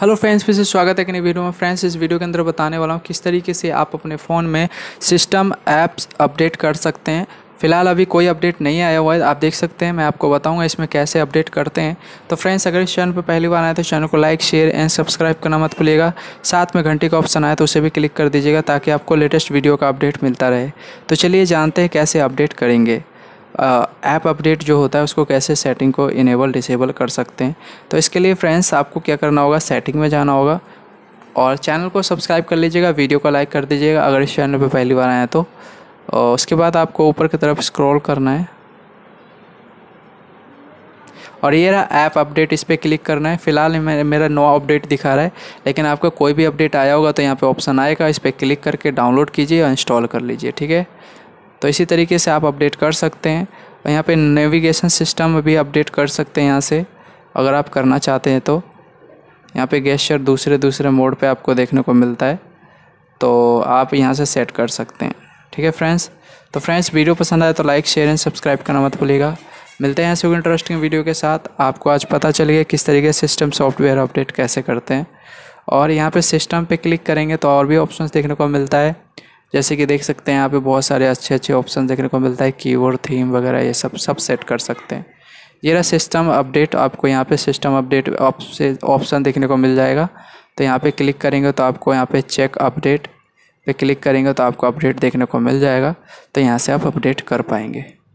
hello friends फिर से स्वागत है कि नई वीडियो में फ्रेंड्स इस वीडियो के अंदर बताने वाला हूँ किस तरीके से आप अपने फ़ोन में सिस्टम ऐप्स अपडेट कर सकते हैं फिलहाल अभी कोई अपडेट नहीं आया हुआ है आप देख सकते हैं मैं आपको बताऊंगा इसमें कैसे अपडेट करते हैं तो फ्रेंड्स अगर इस चैनल पर पहली बार आए तो चैनल को लाइक शेयर एंड सब्सक्राइब करना मत भूलिएगा साथ में घंटे का ऑप्शन आए तो उसे भी क्लिक कर दीजिएगा ताकि आपको लेटेस्ट वीडियो का अपडेट मिलता रहे तो चलिए जानते हैं कैसे अपडेट करेंगे ऐप अपडेट जो होता है उसको कैसे सेटिंग को इनेबल डिसेबल कर सकते हैं तो इसके लिए फ्रेंड्स आपको क्या करना होगा सेटिंग में जाना होगा और चैनल को सब्सक्राइब कर लीजिएगा वीडियो को लाइक कर दीजिएगा अगर इस चैनल पर पहली बार आए तो और उसके बाद आपको ऊपर की तरफ स्क्रॉल करना है और ये रहा ऐप अपडेट इस पर क्लिक करना है फिलहाल मेरा नो अपडेट दिखा रहा है लेकिन आपका कोई भी अपडेट आया होगा तो यहाँ पे ऑप्शन आएगा इस पर क्लिक करके डाउनलोड कीजिए और इंस्टॉल कर लीजिए ठीक है तो इसी तरीके से आप अपडेट कर सकते हैं और यहाँ पर नेविगेशन सिस्टम भी अपडेट कर सकते हैं यहाँ से अगर आप करना चाहते हैं तो यहाँ पे गेस्चर दूसरे दूसरे मोड पे आपको देखने को मिलता है तो आप यहाँ से सेट कर सकते हैं ठीक है फ्रेंड्स तो फ्रेंड्स वीडियो पसंद आए तो लाइक शेयर एंड सब्सक्राइब करना मत भूलिएगा मिलते हैं ऐसे इंटरेस्टिंग वीडियो के साथ आपको आज पता चल गया किस तरीके से सिस्टम सॉफ्टवेयर अपडेट कैसे करते हैं और यहाँ पर सिस्टम पर क्लिक करेंगे तो और भी ऑप्शन देखने को मिलता है जैसे कि देख सकते हैं यहाँ पे बहुत सारे अच्छे अच्छे ऑप्शन देखने को मिलता है कीवर्ड थीम वगैरह ये सब सब सेट कर सकते हैं ये रहा सिस्टम अपडेट आपको यहाँ पे सिस्टम अपडेट ऑप्शन देखने को मिल जाएगा तो यहाँ पे क्लिक करेंगे तो आपको यहाँ पे चेक अपडेट पे क्लिक करेंगे तो आपको अपडेट देखने को मिल जाएगा तो यहाँ से आप अपडेट कर पाएंगे